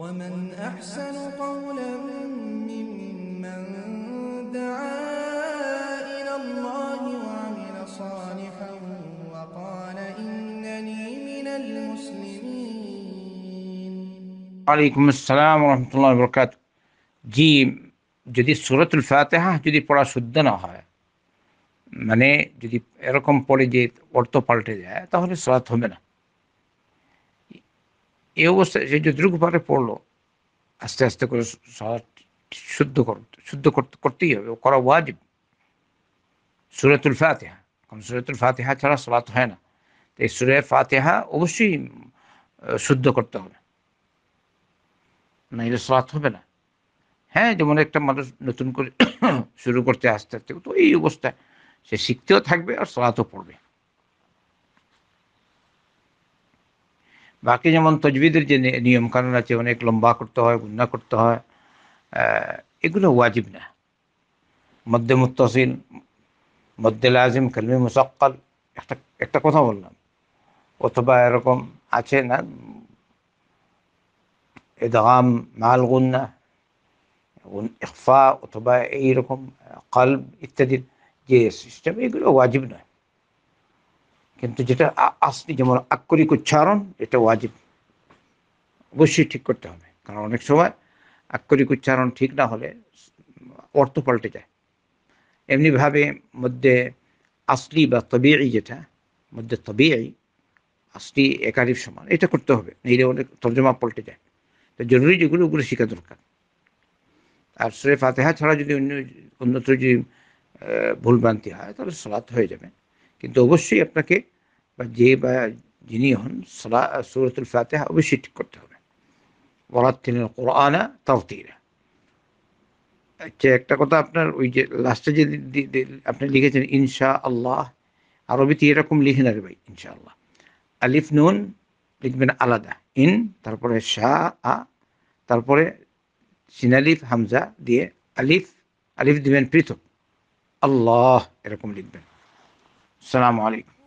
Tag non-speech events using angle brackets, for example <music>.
ومن أحسن قولا ممن دعا إلى الله وعمل صالحا وقال إنني من المسلمين عليكم السلام ورحمة الله وبركاته جيم যদি سورة الفاتحة যদি পড়া শুদ্ধ না হয় মানে যদি এরকম পড়ে যে অর্থ পাল্টে যায় তাহলে সলাৎ হবে না এই অবস্থায় সেটা দ্রুগপাতে পড়লো আস্তে আস্তে করে শুদ্ধ কর শুদ্ধ করতে করতেই হবে করা ওয়াজিব সুরেতুল ফাতেহা কারণ সুরাতুল ফাতেহা ছাড়া সালাত হয় না তো এই সুরে ফাতেহা অবশ্যই শুদ্ধ করতে হবে না এটা সালাত হবে না হ্যাঁ যেমন একটা মানুষ নতুন করে <coughs> শুরু করতে আস্তে আস্তে তো এই অবস্থায় সে শিখতেও থাকবে আর সালাতও পড়বে বাকি যেমন তজবিদের যে নিয়ম কানুন আছে অনেক লম্বা করতে হয় গুন্না করতে হয় এগুলো ওয়াজিব না মধ্যে মুত্তাসিল মধ্যে লাজিম কালমি মুসাক্কাল একটা একটা কথা বললাম অথবা এরকম আছে না এদাম মাল গুন্না ইফা অথবা এইরকম কাল ইত্যাদির যে সিস্টেম এগুলো ওয়াজিব নয় কিন্তু যেটা আসলি যেমন আক্ষরিক উচ্চারণ এটা ওয়াজিব অবশ্যই ঠিক করতে হবে কারণ অনেক সময় আক্ষরিক উচ্চারণ ঠিক না হলে অর্থ পাল্টে যায় এমনিভাবে মধ্যে আসলি বা তবিআই যেটা মধ্যে তবিআই আসলি একাধিক সমান এটা করতে হবে নইলে অনেক তর্জমা পাল্টে যায় তো জরুরি যেগুলো ওগুলো শেখা দরকার আর সুরে ফাতেহা ছাড়া যদি অন্য অন্যত্র যদি ভুলভ্রান্তি হয় তাহলে সলাৎ হয়ে যাবে কিন্তু অবশ্যই আপনাকে বা যে বা যিনি হন সালা সুরতুল ফাতেহা অবশ্যই ঠিক করতে হবে কোরআনা তাওতিরা আচ্ছা একটা কথা আপনার ওই যে লাস্টে যে আপনি লিখেছেন ইনশা আল্লাহ আরবিতে এরকম লিখে না ভাই ইনশা আল্লাহ আলিফ নুন লিখবেন আলাদা ইন তারপরে শাহ আ তারপরে সিনালিফ হামজা দিয়ে আলিফ আলিফ দিবেন পৃথক আল্লাহ এরকম লিখবেন السلام عليكم